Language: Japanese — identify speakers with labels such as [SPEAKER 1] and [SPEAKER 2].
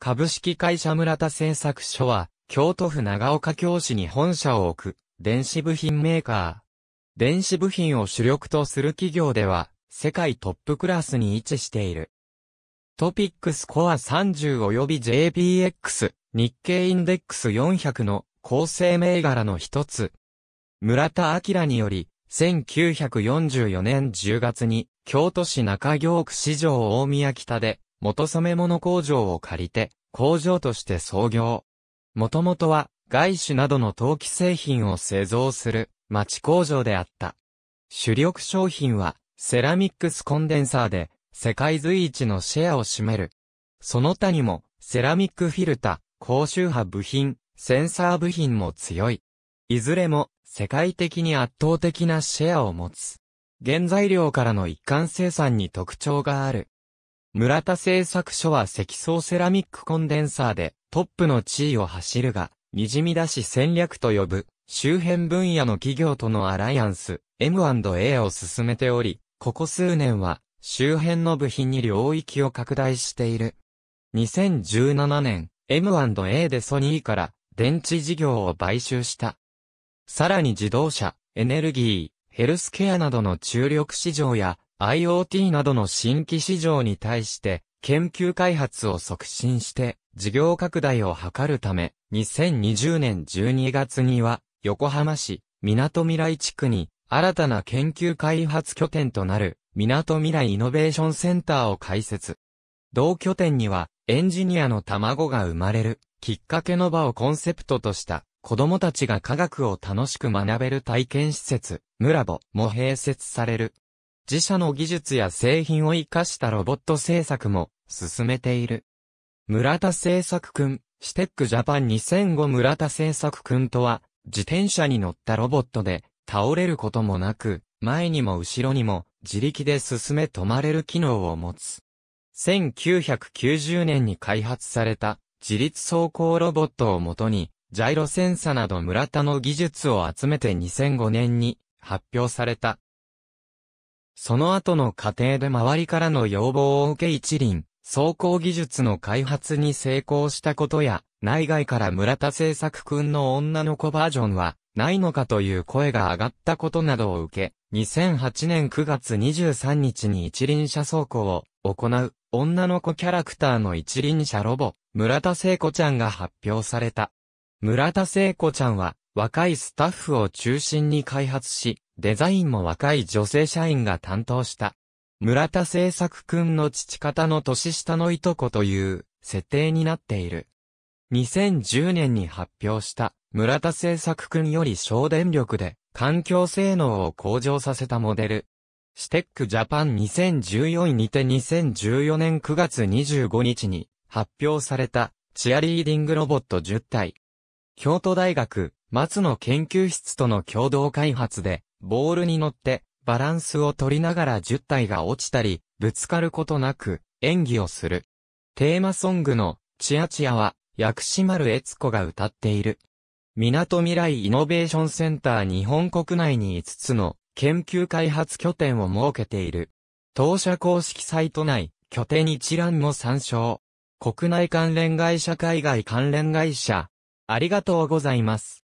[SPEAKER 1] 株式会社村田製作所は、京都府長岡京市に本社を置く、電子部品メーカー。電子部品を主力とする企業では、世界トップクラスに位置している。トピックスコア30及び JPX、日経インデックス400の構成銘柄の一つ。村田明により、1944年10月に、京都市中京区市場大宮北で、元染物工場を借りて、工場として創業。もともとは、外種などの陶器製品を製造する、町工場であった。主力商品は、セラミックスコンデンサーで、世界随一のシェアを占める。その他にも、セラミックフィルタ、高周波部品、センサー部品も強い。いずれも、世界的に圧倒的なシェアを持つ。原材料からの一貫生産に特徴がある。村田製作所は積層セラミックコンデンサーでトップの地位を走るが、滲み出し戦略と呼ぶ周辺分野の企業とのアライアンス M&A を進めており、ここ数年は周辺の部品に領域を拡大している。2017年 M&A でソニーから電池事業を買収した。さらに自動車、エネルギー、ヘルスケアなどの注力市場や IoT などの新規市場に対して研究開発を促進して事業拡大を図るため、2020年12月には横浜市港未来地区に新たな研究開発拠点となる港未来イノベーションセンターを開設。同拠点にはエンジニアの卵が生まれるきっかけの場をコンセプトとした子供たちが科学を楽しく学べる体験施設、ムラボも併設される。自社の技術や製品を活かしたロボット製作も進めている。村田製作君、シテックジャパン2005村田製作君とは、自転車に乗ったロボットで、倒れることもなく、前にも後ろにも、自力で進め止まれる機能を持つ。1990年に開発された、自立走行ロボットをもとに、ジャイロセンサなど村田の技術を集めて2005年に発表されたその後の過程で周りからの要望を受け一輪、走行技術の開発に成功したことや、内外から村田製作君の女の子バージョンは、ないのかという声が上がったことなどを受け、2008年9月23日に一輪車走行を行う、女の子キャラクターの一輪車ロボ、村田聖子ちゃんが発表された。村田聖子ちゃんは、若いスタッフを中心に開発し、デザインも若い女性社員が担当した。村田製作君の父方の年下のいとこという設定になっている。2010年に発表した村田製作君より省電力で環境性能を向上させたモデル。ステックジャパン2014にて2014年9月25日に発表されたチアリーディングロボット10体。京都大学松野研究室との共同開発でボールに乗ってバランスを取りながら10体が落ちたり、ぶつかることなく演技をする。テーマソングのチアチアは薬師丸悦子が歌っている。港未来イノベーションセンター日本国内に5つの研究開発拠点を設けている。当社公式サイト内、拠点一覧も参照。国内関連会社海外関連会社。ありがとうございます。